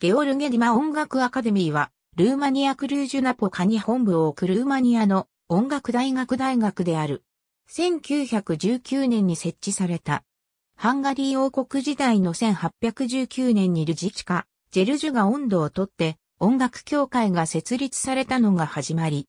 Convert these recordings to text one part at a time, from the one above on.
ゲオルゲディマ音楽アカデミーは、ルーマニアクルージュナポカに本部を置くルーマニアの音楽大学大学である。1919年に設置された。ハンガリー王国時代の1819年にルジチカ、ジェルジュが音頭を取って音楽協会が設立されたのが始まり。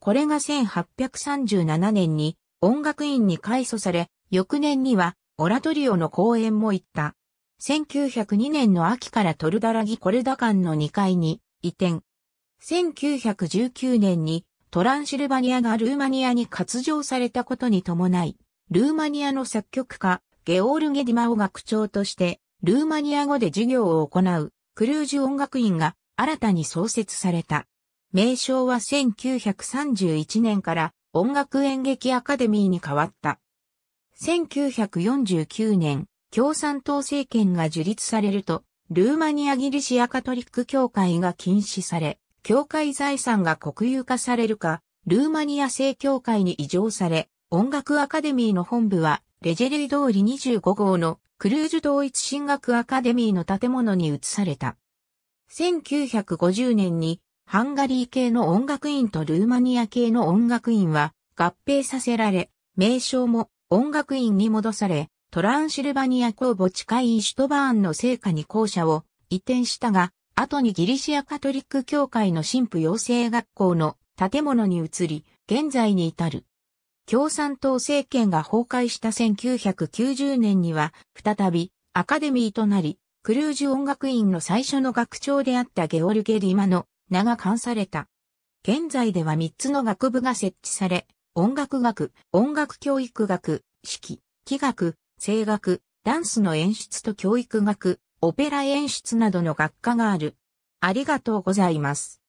これが1837年に音楽院に改祖され、翌年にはオラトリオの公演も行った。1902年の秋からトルダラギコルダ間の2階に移転。1919年にトランシルバニアがルーマニアに割譲されたことに伴い、ルーマニアの作曲家、ゲオールゲ・ディマオ学長として、ルーマニア語で授業を行う、クルージュ音楽院が新たに創設された。名称は1931年から音楽演劇アカデミーに変わった。1949年、共産党政権が樹立されると、ルーマニア・ギリシア・カトリック教会が禁止され、教会財産が国有化されるか、ルーマニア正教会に移譲され、音楽アカデミーの本部は、レジェリー通り25号のクルージュ同一進学アカデミーの建物に移された。1950年にハンガリー系の音楽院とルーマニア系の音楽院は合併させられ、名称も音楽院に戻され、トランシルバニア公墓地会イシュトバーンの聖火に校舎を移転したが、後にギリシアカトリック教会の神父養成学校の建物に移り、現在に至る。共産党政権が崩壊した1990年には、再びアカデミーとなり、クルージュ音楽院の最初の学長であったゲオルゲ・リマの名が冠された。現在では3つの学部が設置され、音楽学、音楽教育学、指揮、器学、声楽、ダンスの演出と教育学、オペラ演出などの学科がある。ありがとうございます。